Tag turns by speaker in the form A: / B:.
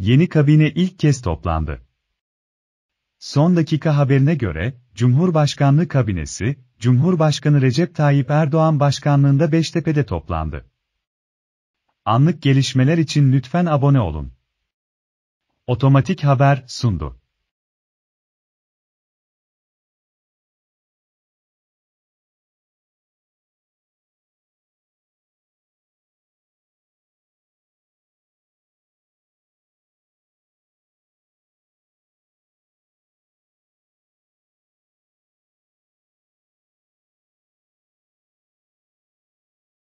A: Yeni kabine ilk kez toplandı. Son dakika haberine göre, Cumhurbaşkanlığı kabinesi, Cumhurbaşkanı Recep Tayyip Erdoğan başkanlığında Beştepe'de toplandı. Anlık gelişmeler için lütfen abone olun.
B: Otomatik Haber sundu.